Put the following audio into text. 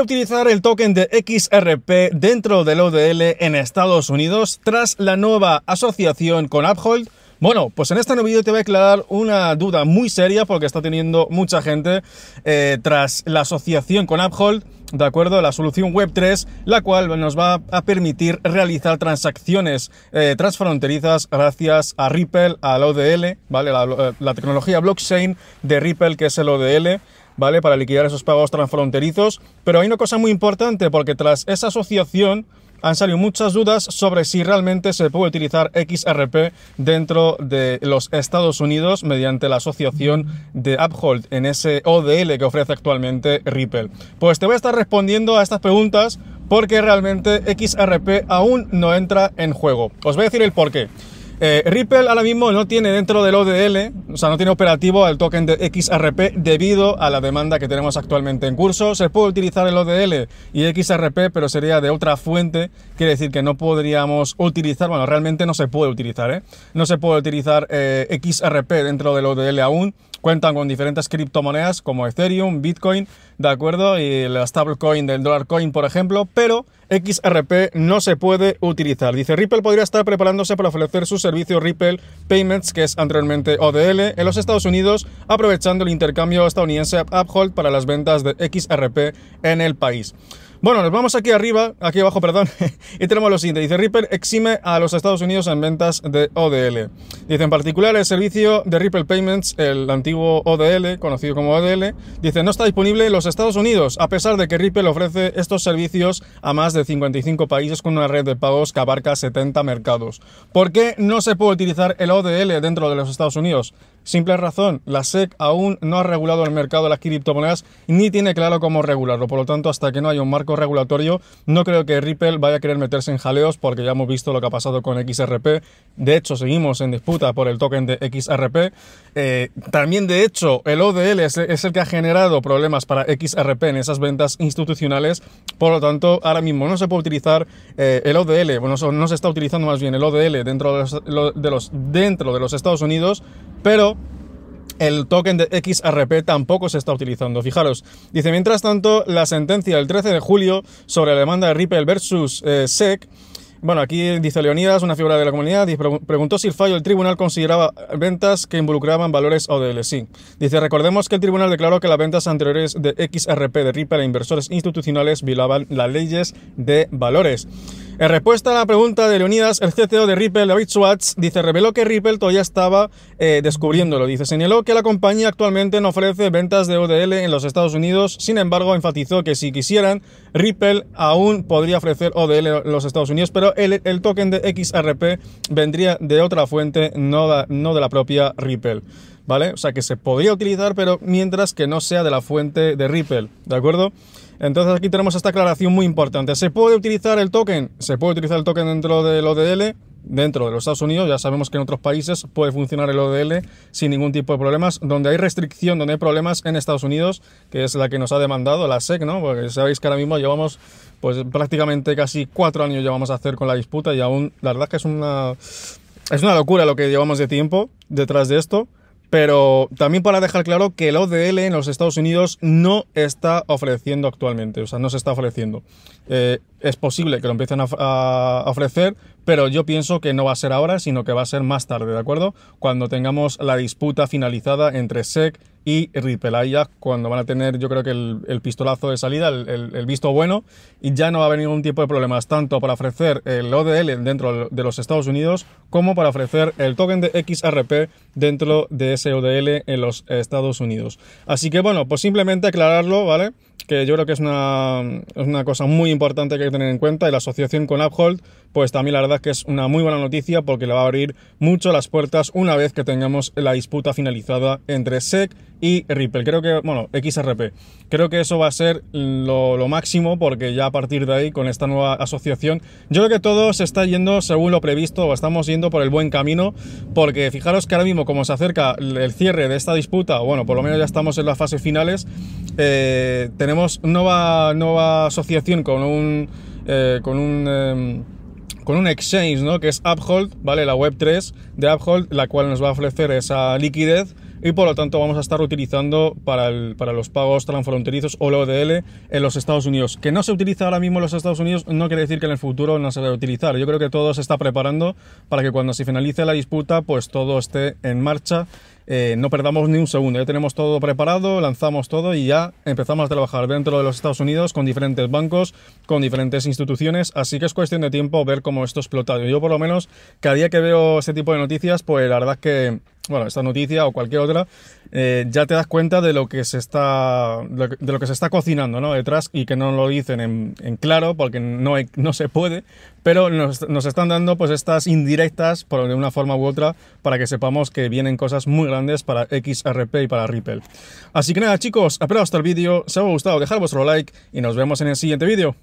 utilizar el token de XRP dentro del ODL en Estados Unidos tras la nueva asociación con Uphold? Bueno, pues en este nuevo vídeo te voy a aclarar una duda muy seria porque está teniendo mucha gente eh, tras la asociación con Uphold, ¿de acuerdo? La solución Web3, la cual nos va a permitir realizar transacciones eh, transfronterizas gracias a Ripple, al ODL, ¿vale? Eh, la, tecnología blockchain de Ripple, que es el ODL, ¿vale? Para liquidar esos pagos transfronterizos. Pero hay una cosa muy importante, porque tras esa asociación han salido muchas dudas sobre si realmente se puede utilizar XRP dentro de los Estados Unidos mediante la asociación de Uphold en ese ODL que ofrece actualmente Ripple. Pues te voy a estar respondiendo a estas preguntas porque realmente XRP aún no entra en juego. Os voy a decir el porqué. Eh, Ripple ahora mismo no tiene dentro del ODL, o sea, no tiene operativo el token de XRP debido a la demanda que tenemos actualmente en curso. Se puede utilizar el ODL y XRP, pero sería de otra fuente, quiere decir que no podríamos utilizar, bueno, realmente no se puede utilizar, ¿eh? No se puede utilizar eh, XRP dentro del ODL aún cuentan con diferentes criptomonedas como Ethereum, Bitcoin, ¿de acuerdo? Y la stablecoin del dólar coin, por ejemplo, pero XRP no se puede utilizar. Dice Ripple podría estar preparándose para ofrecer su servicio Ripple Payments, que es anteriormente ODL, en los Estados Unidos, aprovechando el intercambio estadounidense Uphold para las ventas de XRP en el país. Bueno, nos vamos aquí arriba, aquí abajo, perdón, y tenemos lo siguiente. Dice, Ripple exime a los Estados Unidos en ventas de ODL. Dice, en particular, el servicio de Ripple Payments, el antiguo ODL, conocido como ODL, dice, no está disponible en los Estados Unidos, a pesar de que Ripple ofrece estos servicios a más de 55 países con una red de pagos que abarca 70 mercados. ¿Por qué no se puede utilizar el ODL dentro de los Estados Unidos? Simple razón, la SEC aún no ha regulado el mercado de las criptomonedas ni tiene claro cómo regularlo. Por lo tanto, hasta que no haya un marco regulatorio, no creo que Ripple vaya a querer meterse en jaleos porque ya hemos visto lo que ha pasado con XRP. De hecho, seguimos en disputa por el token de XRP. Eh, también, de hecho, el ODL es, el que ha generado problemas para XRP en esas ventas institucionales. Por lo tanto, ahora mismo no se puede utilizar eh, el ODL, bueno, no, se está utilizando más bien el ODL dentro de los, de los, dentro de los Estados Unidos, pero el token de XRP tampoco se está utilizando. Fijaros, dice, mientras tanto, la sentencia del 13 de julio sobre la demanda de Ripple versus eh, SEC bueno, aquí dice Leonidas, una figura de la comunidad, preguntó si el fallo del tribunal consideraba ventas que involucraban valores ODL. Sí. Dice, recordemos que el tribunal declaró que las ventas anteriores de XRP de Ripple a e inversores institucionales violaban las leyes de valores. En respuesta a la pregunta de Leonidas, el CTO de Ripple, David Schwartz, dice, reveló que Ripple todavía estaba eh, descubriéndolo. Dice, señaló que la compañía actualmente no ofrece ventas de ODL en los Estados Unidos, sin embargo, enfatizó que si quisieran, Ripple aún podría ofrecer ODL en los Estados Unidos, pero el, token de XRP vendría de otra fuente, no, no de la propia Ripple. ¿Vale? O sea que se podría utilizar, pero mientras que no sea de la fuente de Ripple, ¿de acuerdo? Entonces aquí tenemos esta aclaración muy importante. ¿Se puede utilizar el token? Se puede utilizar el token dentro del ODL, dentro de los Estados Unidos. Ya sabemos que en otros países puede funcionar el ODL sin ningún tipo de problemas. Donde hay restricción, donde hay problemas en Estados Unidos, que es la que nos ha demandado la SEC, ¿no? Porque sabéis que ahora mismo llevamos pues prácticamente casi cuatro años llevamos a hacer con la disputa y aún la verdad que es una... Es una locura lo que llevamos de tiempo detrás de esto. Pero también para dejar claro que el ODL en los Estados Unidos no está ofreciendo actualmente, o sea, no se está ofreciendo. Eh, es posible que lo empiecen a, a, ofrecer, pero yo pienso que no va a ser ahora, sino que va a ser más tarde, ¿de acuerdo? Cuando tengamos la disputa finalizada entre SEC y Ripelaya cuando van a tener yo creo que el, pistolazo de salida, el, el, visto bueno y ya no va a haber ningún tipo de problemas tanto para ofrecer el ODL dentro de los Estados Unidos como para ofrecer el token de XRP dentro de ese ODL en los Estados Unidos. Así que bueno, pues simplemente aclararlo, ¿vale? que yo creo que es una, cosa muy importante que hay que tener en cuenta y la asociación con Uphold, pues también la verdad es que es una muy buena noticia porque le va a abrir mucho las puertas una vez que tengamos la disputa finalizada entre SEC y Ripple. Creo que, bueno, XRP. Creo que eso va a ser lo, lo máximo porque ya a partir de ahí, con esta nueva asociación, yo creo que todo se está yendo según lo previsto o estamos yendo por el buen camino porque fijaros que ahora mismo como se acerca el cierre de esta disputa, bueno, por lo menos ya estamos en las fases finales, eh, tenemos nueva, nueva asociación con un, eh, con un em, con un exchange, ¿no? Que es Uphold, ¿vale? La web 3 de Uphold, la cual nos va a ofrecer esa liquidez y por lo tanto vamos a estar utilizando para, para los pagos transfronterizos o la ODL en los Estados Unidos. Que no se utiliza ahora mismo en los Estados Unidos no quiere decir que en el futuro no se va a utilizar. Yo creo que todo se está preparando para que cuando se finalice la disputa, pues todo esté en marcha eh, no perdamos ni un segundo. Ya tenemos todo preparado, lanzamos todo y ya empezamos a trabajar dentro de los Estados Unidos con diferentes bancos, con diferentes instituciones. Así que es cuestión de tiempo ver cómo esto explota. Yo, por lo menos, cada día que veo este tipo de noticias, pues la verdad es que, bueno, esta noticia o cualquier otra, eh, ya te das cuenta de lo que se está, de lo que se está cocinando ¿no? detrás y que no lo dicen en, claro porque no, no se puede, pero nos, nos están dando pues estas indirectas, por de una forma u otra, para que sepamos que vienen cosas muy grandes para XRP y para Ripple. Así que nada chicos, espero hasta el vídeo, si os ha gustado dejad vuestro like y nos vemos en el siguiente vídeo.